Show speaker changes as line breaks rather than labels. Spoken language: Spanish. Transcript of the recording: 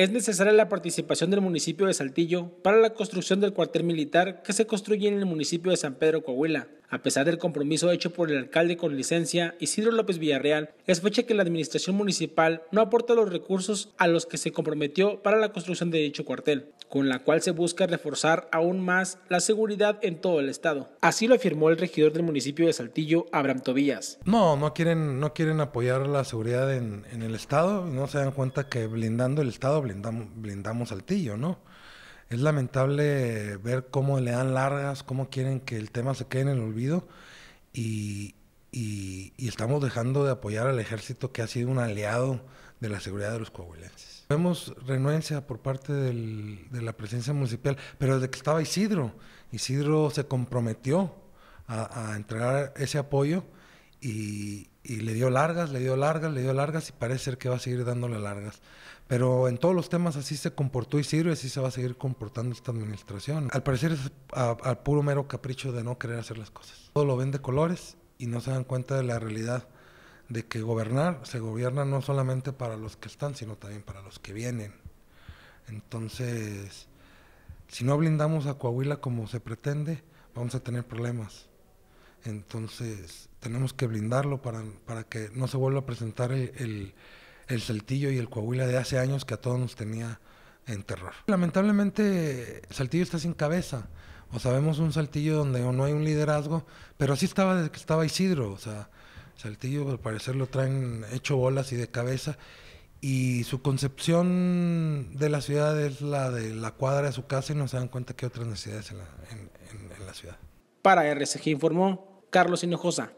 Es necesaria la participación del municipio de Saltillo para la construcción del cuartel militar que se construye en el municipio de San Pedro Coahuila, a pesar del compromiso hecho por el alcalde con licencia, Isidro López Villarreal, es fecha que la administración municipal no aporta los recursos a los que se comprometió para la construcción de dicho cuartel, con la cual se busca reforzar aún más la seguridad en todo el estado. Así lo afirmó el regidor del municipio de Saltillo, Abraham Tobías.
No, no quieren, no quieren apoyar la seguridad en, el estado, no se dan cuenta que blindando el estado blindamos, blindamos Saltillo, ¿no? es lamentable ver cómo le dan largas, cómo quieren que el tema se quede en el olvido y, estamos dejando de apoyar al ejército que ha sido un aliado de la seguridad de los coahuilenses. Vemos renuencia por parte de la presencia municipal, pero desde que estaba Isidro, Isidro se comprometió a, a entregar ese apoyo y, y le dio largas, le dio largas, le dio largas y parece ser que va a seguir dándole largas. Pero en todos los temas así se comportó y sirve, así se va a seguir comportando esta administración. Al parecer es al puro mero capricho de no querer hacer las cosas. Todo lo ven de colores y no se dan cuenta de la realidad de que gobernar se gobierna no solamente para los que están, sino también para los que vienen. Entonces, si no blindamos a Coahuila como se pretende, vamos a tener problemas. Entonces, tenemos que blindarlo para, que no se vuelva a presentar el, Saltillo y el Coahuila de hace años que a todos nos tenía en terror. Lamentablemente, Saltillo está sin cabeza. O sabemos un Saltillo donde no hay un liderazgo, pero así estaba desde que estaba Isidro. O sea, Saltillo al parecer lo traen hecho bolas y de cabeza. Y su concepción de la ciudad es la de la cuadra de su casa y no se dan cuenta que hay otras necesidades en la, la ciudad.
Para RCG informó Carlos Hinojosa.